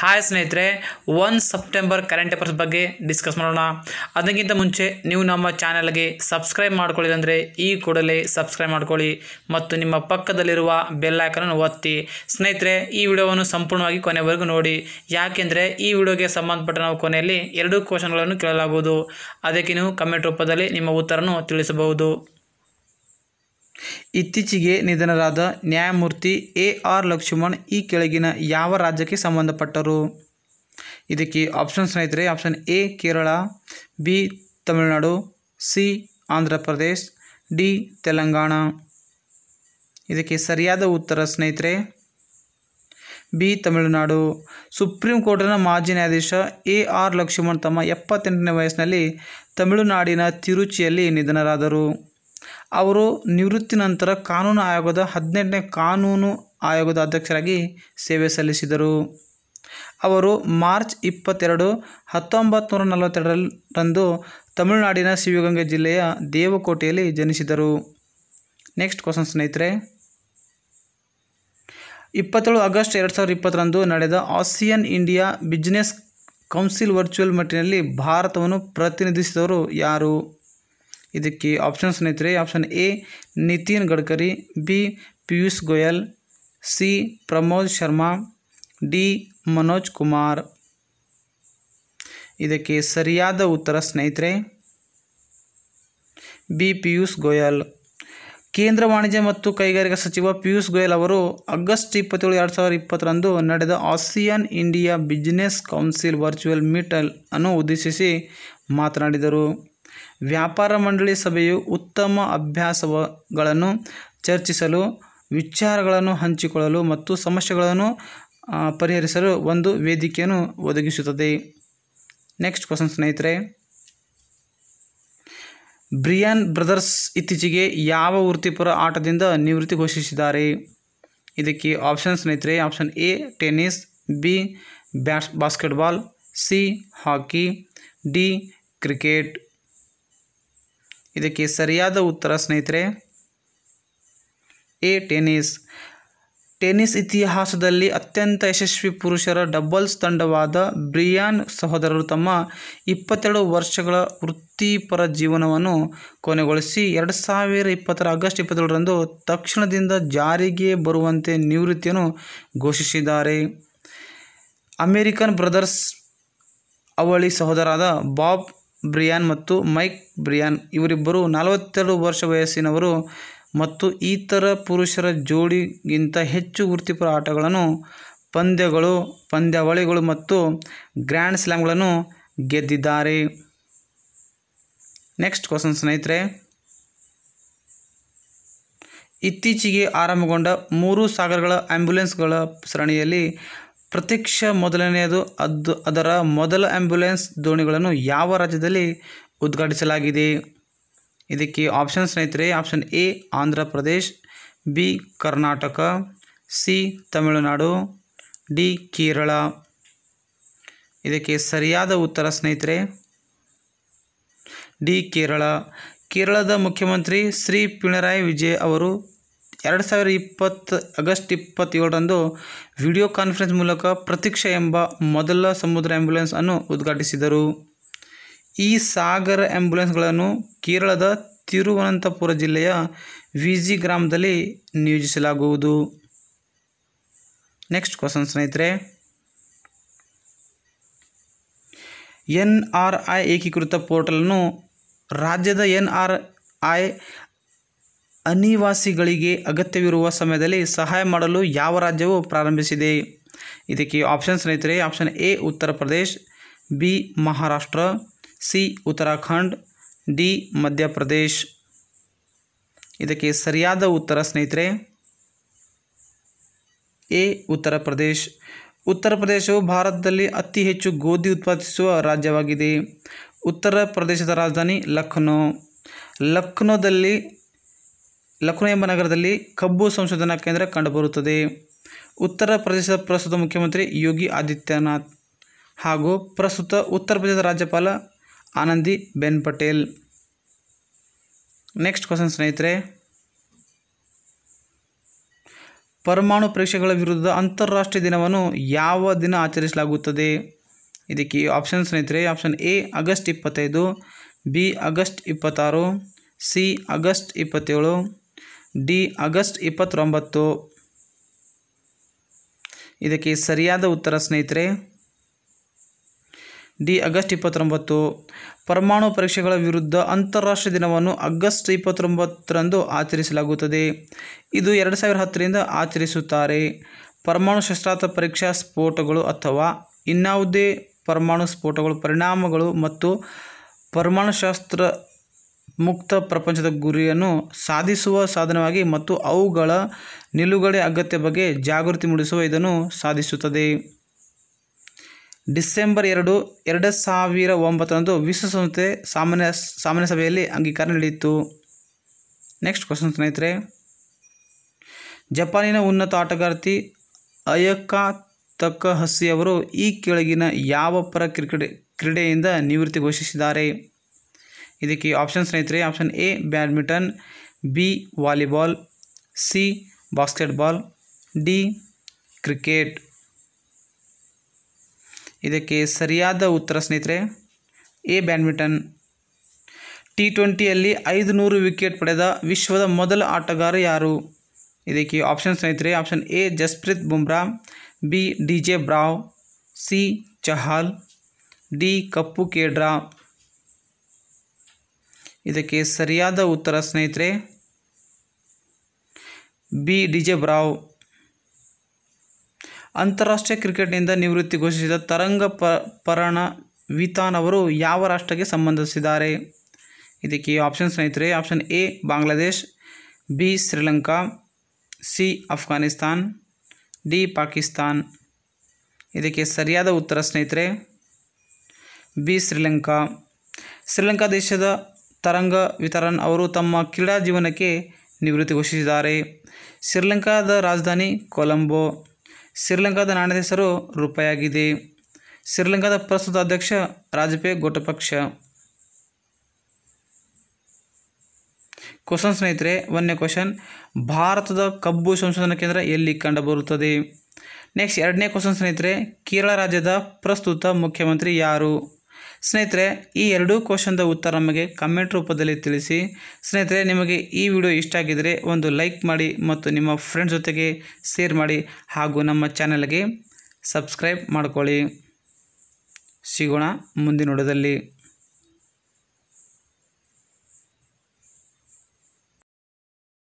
hi ಸ್ನೇಹಿತರೆ one September current affairs ಬಗ್ಗೆ discuss ಮಾಡೋಣ ಅದಕ್ಕಿಂತ ಮುಂಚೆ ನೀವು ನಮ್ಮ ಚಾನಲ್ಗೆ ಸಬ್ಸ್ಕ್ರೈಬ್ ಮಾಡ್ಕೊಳ್ಳಿ ಅಂದರೆ ಈ ಕೂಡಲೇ ಸಬ್ಸ್ಕ್ರೈಬ್ ಮಾಡ್ಕೊಳ್ಳಿ ಮತ್ತು ನಿಮ್ಮ ಪಕ್ಕದಲ್ಲಿರುವ ಅನ್ನು ಒತ್ತಿ ಸ್ನೇಹಿತರೆ ಈ ವಿಡಿಯೋವನ್ನು ಸಂಪೂರ್ಣವಾಗಿ ಕೊನೆವರೆಗೂ ನೋಡಿ ಯಾಕೆಂದರೆ ಈ ವಿಡಿಯೋಗೆ ಸಂಬಂಧಪಟ್ಟ ನಾವು ಕೊನೆಯಲ್ಲಿ ಎರಡೂ ಕ್ವಶನ್ಗಳನ್ನು ಕೇಳಲಾಗುವುದು ಅದಕ್ಕೆ ನೀವು ಕಮೆಂಟ್ ರೂಪದಲ್ಲಿ ನಿಮ್ಮ ಉತ್ತರವನ್ನು ತಿಳಿಸಬಹುದು ಇತ್ತೀಚೆಗೆ ನಿಧನರಾದ ನ್ಯಾಯಮೂರ್ತಿ ಎ ಆರ್ ಲಕ್ಷ್ಮಣ್ ಈ ಕೆಳಗಿನ ಯಾವ ರಾಜ್ಯಕ್ಕೆ ಸಂಬಂಧಪಟ್ಟರು ಇದಕ್ಕೆ ಆಪ್ಷನ್ ಸ್ನೇಹಿತರೆ option A Kerala B Tamil Nadu C Andhra Pradesh D Telangana ಇದಕ್ಕೆ ಸರಿಯಾದ ಉತ್ತರ ಸ್ನೇಹಿತರೆ ಬಿ ತಮಿಳುನಾಡು ಸುಪ್ರೀಂ ಕೋರ್ಟಿನ ಮಾಜಿ ನ್ಯಾಯಾಧೀಶ ಎ ಆರ್ ಲಕ್ಷ್ಮಣ್ ತಮ್ಮ ಎಪ್ಪತ್ತೆಂಟನೇ ವಯಸ್ಸಿನಲ್ಲಿ ತಮಿಳುನಾಡಿನ ತಿರುಚಿಯಲ್ಲಿ ನಿಧನರಾದರು ಅವರು ನಿವೃತ್ತಿ ನಂತರ ಕಾನೂನು ಆಯೋಗದ ಹದಿನೆಂಟನೇ ಕಾನೂನು ಆಯೋಗದ ಅಧ್ಯಕ್ಷರಾಗಿ ಸೇವೆ ಸಲ್ಲಿಸಿದರು ಅವರು ಮಾರ್ಚ್ ಇಪ್ಪತ್ತೆರಡು ಹತ್ತೊಂಬತ್ತು ನೂರ ನಲವತ್ತೆರಡರಂದು ತಮಿಳುನಾಡಿನ ಶಿವಗಂಗೆ ಜಿಲ್ಲೆಯ ದೇವಕೋಟೆಯಲ್ಲಿ ಜನಿಸಿದರು ನೆಕ್ಸ್ಟ್ ಕ್ವಶನ್ ಸ್ನೇಹಿತರೆ ಇಪ್ಪತ್ತೇಳು ಆಗಸ್ಟ್ ಎರಡು ಸಾವಿರದ ಇಪ್ಪತ್ತರಂದು ನಡೆದ ASEAN India business council virtual ಮಟ್ಟಿನಲ್ಲಿ ಭಾರತವನ್ನು ಪ್ರತಿನಿಧಿಸಿದವರು ಯಾರು ಇದಕ್ಕೆ ಆಪ್ಷನ್ ಸ್ನೇಹಿತರೆ option A Nitin Gadkari B Piyush Goyal C Pramod Sharma D Manoj Kumar ಇದಕ್ಕೆ ಸರಿಯಾದ ಉತ್ತರ ಸ್ನೇಹಿತರೆ ಬಿ ಪಿಯೂಷ್ ಗೋಯಲ್ ಕೇಂದ್ರ ವಾಣಿಜ್ಯ ಮತ್ತು ಕೈಗಾರಿಕಾ ಸಚಿವ ಪಿಯೂಷ್ ಗೋಯಲ್ ಅವರು ಆಗಸ್ಟ್ ಇಪ್ಪತ್ತೇಳು ಎರಡು ಸಾವಿರದ ಇಪ್ಪತ್ತರಂದು ನಡೆದ ASEAN India business council virtual ಮೀಟಲ್ ಅನ್ನು ಉದ್ದೇಶಿಸಿ ಮಾತನಾಡಿದರು ವ್ಯಾಪಾರ ಮಂಡಳಿ ಸಭೆಯು ಉತ್ತಮ ಅಭ್ಯಾಸಗಳನ್ನು ಚರ್ಚಿಸಲು ವಿಚಾರಗಳನ್ನು ಹಂಚಿಕೊಳ್ಳಲು ಮತ್ತು ಸಮಸ್ಯೆಗಳನ್ನು ಪರಿಹರಿಸಲು ಒಂದು ವೇದಿಕೆಯನ್ನು ಒದಗಿಸುತ್ತದೆ ನೆಕ್ಸ್ಟ್ ಕ್ವಶನ್ ಸ್ನೇಹಿತರೆ ಬ್ರಿಯಾನ್ ಬ್ರದರ್ಸ್ ಇತ್ತೀಚೆಗೆ ಯಾವ ವೃತ್ತಿಪರ ಆಟದಿಂದ ನಿವೃತ್ತಿ ಘೋಷಿಸಿದ್ದಾರೆ ಇದಕ್ಕೆ ಆಪ್ಷನ್ ಸ್ನೇಹಿತರೆ option A tennis B bat basketball C hockey D cricket ಇದಕ್ಕೆ ಸರಿಯಾದ ಉತ್ತರ ಸ್ನೇಹಿತರೆ ಎ ಟೆನಿಸ್ ಟೆನಿಸ್ ಇತಿಹಾಸದಲ್ಲಿ ಅತ್ಯಂತ ಯಶಸ್ವಿ ಪುರುಷರ ಡಬಲ್ಸ್ ತಂಡವಾದ ಬ್ರಿಯಾನ್ ಸಹೋದರರು ತಮ್ಮ ಇಪ್ಪತ್ತೆರಡು ವರ್ಷಗಳ ವೃತ್ತಿಪರ ಜೀವನವನ್ನು ಕೊನೆಗೊಳಿಸಿ ಎರಡು ಸಾವಿರ ಇಪ್ಪತ್ತರ ಆಗಸ್ಟ್ ಇಪ್ಪತ್ತೇಳರಂದು ತಕ್ಷಣದಿಂದ ಜಾರಿಗೆ ಬರುವಂತೆ ನಿವೃತ್ತಿಯನ್ನು ಘೋಷಿಸಿದ್ದಾರೆ ಅಮೇರಿಕನ್ ಬ್ರದರ್ಸ್ ಅವಳಿ ಸಹೋದರಾದ ಬಾಬ್ ಬ್ರಿಯಾನ್ ಮತ್ತು ಮೈಕ್ ಬ್ರಿಯಾನ್ ಇವರಿಬ್ಬರು ನಲವತ್ತೆರಡು ವರ್ಷ ವಯಸ್ಸಿನವರು ಮತ್ತು ಇತರ ಪುರುಷರ ಜೋಡಿಗಿಂತ ಹೆಚ್ಚು ವೃತ್ತಿಪರ ಆಟಗಳನ್ನು ಪಂದ್ಯಗಳು ಪಂದ್ಯಾವಳಿಗಳು ಮತ್ತು ಗ್ರ್ಯಾಂಡ್ ಸ್ಲ್ಯಾಮ್ಗಳನ್ನು ಗೆದ್ದಿದ್ದಾರೆ ನೆಕ್ಸ್ಟ್ ಕ್ವಶನ್ ಸ್ನೇಹಿತರೆ ಇತ್ತೀಚೆಗೆ ಆರಂಭಗೊಂಡ ಮೂರು ಸಾಗರಗಳ ಆ್ಯಂಬ್ಯುಲೆನ್ಸ್ಗಳ ಸರಣಿಯಲ್ಲಿ ಪ್ರತ್ಯಕ್ಷ ಮೊದಲನೆಯದು ಅದು ಅದರ ಮೊದಲ ಆ್ಯಂಬ್ಯುಲೆನ್ಸ್ ದೋಣಿಗಳನ್ನು ಯಾವ ರಾಜ್ಯದಲ್ಲಿ ಉದ್ಘಾಟಿಸಲಾಗಿದೆ ಇದಕ್ಕೆ ಆಪ್ಷನ್ ಸ್ನೇಹಿತರೆ option A Andhra Pradesh B Karnataka C Tamil Nadu D Kerala ಇದಕ್ಕೆ ಸರಿಯಾದ ಉತ್ತರ ಸ್ನೇಹಿತರೆ ಡಿ ಕೇರಳ ಕೇರಳದ ಮುಖ್ಯಮಂತ್ರಿ ಶ್ರೀ ಪಿಣರಾಯಿ ವಿಜಯ್ ಅವರು ಎರಡು ಸಾವಿರ ಇಪ್ಪತ್ತು ಆಗಸ್ಟ್ ಇಪ್ಪತ್ತೇಳರಂದು ವಿಡಿಯೋ ಕಾನ್ಫರೆನ್ಸ್ ಮೂಲಕ ಪ್ರತೀಕ್ಷಾ ಎಂಬ ಮೊದಲ ಸಮುದ್ರ ಆ್ಯಂಬುಲೆನ್ಸ್ ಅನ್ನು ಉದ್ಘಾಟಿಸಿದರು ಈ ಸಾಗರ ಆ್ಯಂಬುಲೆನ್ಸ್ಗಳನ್ನು ಕೇರಳದ ತಿರುವನಂತಪುರ ಜಿಲ್ಲೆಯ ವಿಜಿ ಗ್ರಾಮದಲ್ಲಿ ನಿಯೋಜಿಸಲಾಗುವುದು ನೆಕ್ಸ್ಟ್ ಕ್ವಶನ್ ಸ್ನೇಹಿತರೆ ಎನ್ ಆರ್ ಐ ಏಕೀಕೃತ ಪೋರ್ಟಲನ್ನು ರಾಜ್ಯದ ಎನ್ ಆರ್ ಐ ಅನಿವಾಸಿಗಳಿಗೆ ಅಗತ್ಯವಿರುವ ಸಮಯದಲ್ಲಿ ಸಹಾಯ ಮಾಡಲು ಯಾವ ರಾಜ್ಯವು ಪ್ರಾರಂಭಿಸಿದೆ ಇದಕ್ಕೆ ಆಪ್ಷನ್ ಸ್ನೇಹಿತರೆ option A Uttar Pradesh B Maharashtra C Uttarakhand D Madhya Pradesh ಇದಕ್ಕೆ ಸರಿಯಾದ ಉತ್ತರ ಸ್ನೇಹಿತರೆ ಎ ಉತ್ತರ ಪ್ರದೇಶ್ ಉತ್ತರ ಪ್ರದೇಶವು ಭಾರತದಲ್ಲಿ ಅತಿ ಹೆಚ್ಚು ಗೋಧಿ ಉತ್ಪಾದಿಸುವ ರಾಜ್ಯವಾಗಿದೆ ಉತ್ತರ ಪ್ರದೇಶದ ರಾಜಧಾನಿ ಲಕ್ನೋ ಲಕ್ನೋದಲ್ಲಿ ಲಕ್ನೋ ಎಂಬ ನಗರದಲ್ಲಿ ಕಬ್ಬು ಸಂಶೋಧನಾ ಕೇಂದ್ರ ಕಂಡುಬರುತ್ತದೆ ಉತ್ತರ ಪ್ರದೇಶದ ಪ್ರಸ್ತುತ ಮುಖ್ಯಮಂತ್ರಿ ಯೋಗಿ ಆದಿತ್ಯನಾಥ್ ಹಾಗೂ ಪ್ರಸ್ತುತ ಉತ್ತರ ಪ್ರದೇಶದ ರಾಜ್ಯಪಾಲ ಆನಂದಿ ಬೆನ್ ಪಟೇಲ್ ನೆಕ್ಸ್ಟ್ ಕ್ವಶನ್ ಸ್ನೇಹಿತರೆ ಪರಮಾಣು ಪರೀಕ್ಷೆಗಳ ವಿರುದ್ಧ ಅಂತಾರಾಷ್ಟ್ರೀಯ ದಿನವನ್ನು ಯಾವ ದಿನ ಆಚರಿಸಲಾಗುತ್ತದೆ ಇದಕ್ಕೆ ಆಪ್ಷನ್ ಸ್ನೇಹಿತರೆ ಆಪ್ಷನ್ ಎ ಆಗಸ್ಟ್ ಇಪ್ಪತ್ತೈದು ಬಿ ಆಗಸ್ಟ್ ಇಪ್ಪತ್ತಾರು ಸಿ ಆಗಸ್ಟ್ ಇಪ್ಪತ್ತೇಳು ಡಿ ಆಗಸ್ಟ್ ಇಪ್ಪತ್ತೊಂಬತ್ತು ಇದಕ್ಕೆ ಸರಿಯಾದ ಉತ್ತರ ಸ್ನೇಹಿತರೆ ಡಿ ಆಗಸ್ಟ್ ಇಪ್ಪತ್ತೊಂಬತ್ತು ಪರಮಾಣು ಪರೀಕ್ಷೆಗಳ ವಿರುದ್ಧ ಅಂತಾರಾಷ್ಟ್ರೀಯ ದಿನವನ್ನು ಆಗಸ್ಟ್ ಇಪ್ಪತ್ತೊಂಬತ್ತರಂದು ಆಚರಿಸಲಾಗುತ್ತದೆ ಇದು ಎರಡು ಸಾವಿರ ಹತ್ತರಿಂದ ಆಚರಿಸುತ್ತಾರೆ ಪರಮಾಣು ಶಸ್ತ್ರಾಸ್ತ್ರ ಪರೀಕ್ಷಾ ಸ್ಫೋಟಗಳು ಅಥವಾ ಇನ್ನಾವುದೇ ಪರಮಾಣು ಸ್ಫೋಟಗಳು ಪರಿಣಾಮಗಳು ಮತ್ತು ಪರಮಾಣು ಶಾಸ್ತ್ರ ಮುಕ್ತ ಪ್ರಪಂಚದ ಗುರಿಯನ್ನು ಸಾಧಿಸುವ ಸಾಧನವಾಗಿ ಮತ್ತು ಅವುಗಳ ನಿಲುಗಡೆ ಅಗತ್ಯ ಬಗ್ಗೆ ಜಾಗೃತಿ ಮೂಡಿಸುವ ಇದನ್ನು ಸಾಧಿಸುತ್ತದೆ ಡಿಸೆಂಬರ್ ಎರಡು ಎರಡು ಸಾವಿರ ಒಂಬತ್ತರಂದು ವಿಶ್ವಸಂಸ್ಥೆ ಸಾಮಾನ್ಯ ಸಾಮಾನ್ಯ ಸಭೆಯಲ್ಲಿ ಅಂಗೀಕಾರ ನೀಡಿತ್ತು ನೆಕ್ಸ್ಟ್ ಕ್ವಶನ್ ಸ್ನೇಹಿತರೆ ಜಪಾನಿನ ಉನ್ನತ ಆಟಗಾರ್ತಿ ಅಯಕ್ಕ ತಕ್ಕಹಸಿಯವರು ಈ ಕೆಳಗಿನ ಯಾವ ಪರ ಕ್ರಿಕೆಟ್ ಕ್ರೀಡೆಯಿಂದ ನಿವೃತ್ತಿ ಘೋಷಿಸಿದ್ದಾರೆ ಇದಕ್ಕೆ ಆಪ್ಷನ್ ಸ್ನೇಹಿತರೆ option A badminton B volleyball C บอล D cricket ಇದಕ್ಕೆ ಸರಿಯಾದ ಉತ್ತರ ಸ್ನೇಹಿತರೆ ಎ ಬ್ಯಾಡ್ಮಿಂಟನ್ ಟಿ20 ಅಲ್ಲಿ 500 ವಿಕೆಟ್ ಪಡೆದ ವಿಶ್ವದ ಮೊದಲ ಆಟಗಾರ ಯಾರು ಇದಕ್ಕೆ ಆಪ್ಷನ್ ಸ್ನೇಹಿತರೆ option A Jasprit Bumrah B DJ Bravo C Chahal D ಕಪ್ಪು ಕೆಡ್ರಾ ಇದಕ್ಕೆ ಸರಿಯಾದ ಉತ್ತರ ಸ್ನೇಹಿತರೆ ಬಿ ಡಿಜೆಬ್ರಾವ್ ಅಂತಾರಾಷ್ಟ್ರೀಯ ಕ್ರಿಕೆಟ್ನಿಂದ ನಿವೃತ್ತಿ ಘೋಷಿಸಿದ ತರಂಗ ಪ ಪರಣ ವಿತಾನ್ ಅವರು ಯಾವ ರಾಷ್ಟ್ರಕ್ಕೆ ಸಂಬಂಧಿಸಿದ್ದಾರೆ ಇದಕ್ಕೆ ಆಪ್ಷನ್ ಸ್ನೇಹಿತರೆ option A Bangladesh B Sri Lanka C Afghanistan D Pakistan ಇದಕ್ಕೆ ಸರಿಯಾದ ಉತ್ತರ ಸ್ನೇಹಿತರೆ ಬಿ ಶ್ರೀಲಂಕಾ ಶ್ರೀಲಂಕಾ ದೇಶದ ತರಂಗ ವಿತರನ್ ಅವರು ತಮ್ಮ ಕ್ರೀಡಾ ಜೀವನಕ್ಕೆ ನಿವೃತ್ತಿ ಘೋಷಿಸಿದ್ದಾರೆ ಶ್ರೀಲಂಕಾದ ರಾಜಧಾನಿ ಕೊಲಂಬೋ ಶ್ರೀಲಂಕಾದ ನಾಣ್ಯದ ಹೆಸರು ರೂಪಾಯಾಗಿದೆ ಶ್ರೀಲಂಕಾದ ಪ್ರಸ್ತುತ ಅಧ್ಯಕ್ಷ ರಾಜಪೇ ಗೋಟಪಕ್ಷ ಕ್ವಶನ್ ಸ್ನೇಹಿತರೆ ಒಂದನೇ ಕ್ವಶನ್ ಭಾರತದ ಕಬ್ಬು ಸಂಶೋಧನಾ ಕೇಂದ್ರ ಎಲ್ಲಿ ಕಂಡುಬರುತ್ತದೆ ನೆಕ್ಸ್ಟ್ ಎರಡನೇ ಕ್ವಶನ್ ಸ್ನೇಹಿತರೆ ಕೇರಳ ರಾಜ್ಯದ ಪ್ರಸ್ತುತ ಮುಖ್ಯಮಂತ್ರಿ ಯಾರು ಸ್ನೇಹಿತರೆ ಈ ಎರಡೂ ಕ್ವಶನ್ದ ಉತ್ತರ ನಮಗೆ ಕಮೆಂಟ್ ರೂಪದಲ್ಲಿ ತಿಳಿಸಿ ಸ್ನೇಹಿತರೆ ನಿಮಗೆ ಈ ವಿಡಿಯೋ ಇಷ್ಟ ಆಗಿದ್ದರೆ ಒಂದು ಲೈಕ್ ಮಾಡಿ ಮತ್ತು ನಿಮ್ಮ ಫ್ರೆಂಡ್ಸ್ ಜೊತೆಗೆ ಶೇರ್ ಮಾಡಿ ಹಾಗೂ ನಮ್ಮ ಚಾನಲ್ಗೆ ಸಬ್ಸ್ಕ್ರೈಬ್ ಮಾಡಿಕೊಳ್ಳಿ ಸಿಗೋಣ ಮುಂದಿನ ನೋಡೋದಲ್ಲಿ